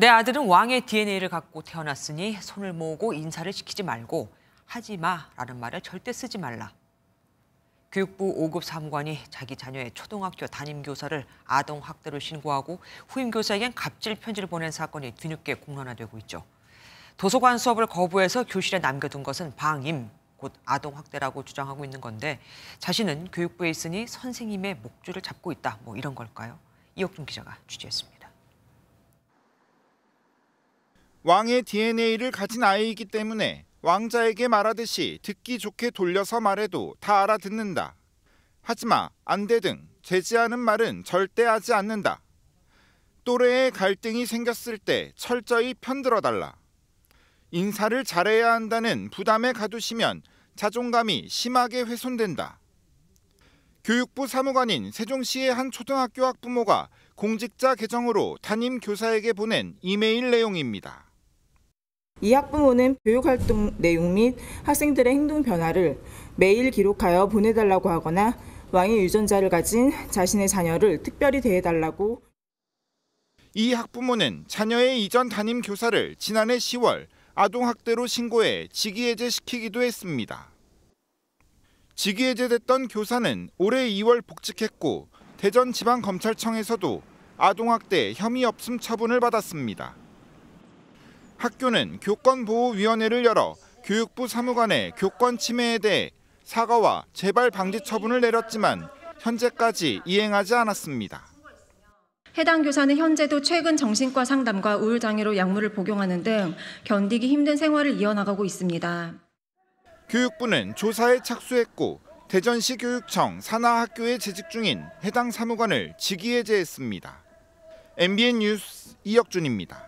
내 아들은 왕의 DNA를 갖고 태어났으니 손을 모으고 인사를 시키지 말고 하지 마라는 말을 절대 쓰지 말라. 교육부 5급 사관이 자기 자녀의 초등학교 담임교사를 아동학대로 신고하고 후임교사에겐 갑질 편지를 보낸 사건이 뒤늦게 공론화되고 있죠. 도서관 수업을 거부해서 교실에 남겨둔 것은 방임, 곧 아동학대라고 주장하고 있는 건데 자신은 교육부에 있으니 선생님의 목줄을 잡고 있다, 뭐 이런 걸까요? 이옥준 기자가 취재했습니다. 왕의 DNA를 가진 아이이기 때문에 왕자에게 말하듯이 듣기 좋게 돌려서 말해도 다 알아듣는다. 하지마, 안돼 등제지하는 말은 절대 하지 않는다. 또래의 갈등이 생겼을 때 철저히 편들어달라. 인사를 잘해야 한다는 부담에 가두시면 자존감이 심하게 훼손된다. 교육부 사무관인 세종시의 한 초등학교 학부모가 공직자 계정으로 담임 교사에게 보낸 이메일 내용입니다. 이 학부모는 교육활동 내용 및 학생들의 행동 변화를 매일 기록하여 보내달라고 하거나 왕의 유전자를 가진 자신의 자녀를 특별히 대해달라고 이 학부모는 자녀의 이전 담임 교사를 지난해 10월 아동학대로 신고해 직위해제시키기도 했습니다. 직위해제됐던 교사는 올해 2월 복직했고 대전지방검찰청에서도 아동학대 혐의 없음 처분을 받았습니다. 학교는 교권보호위원회를 열어 교육부 사무관의 교권 침해에 대해 사과와 재발 방지 처분을 내렸지만 현재까지 이행하지 않았습니다. 해당 교사는 현재도 최근 정신과 상담과 우울장애로 약물을 복용하는 등 견디기 힘든 생활을 이어나가고 있습니다. 교육부는 조사에 착수했고 대전시 교육청 산하학교에 재직 중인 해당 사무관을 직위해제했습니다. MBN 뉴스 이혁준입니다.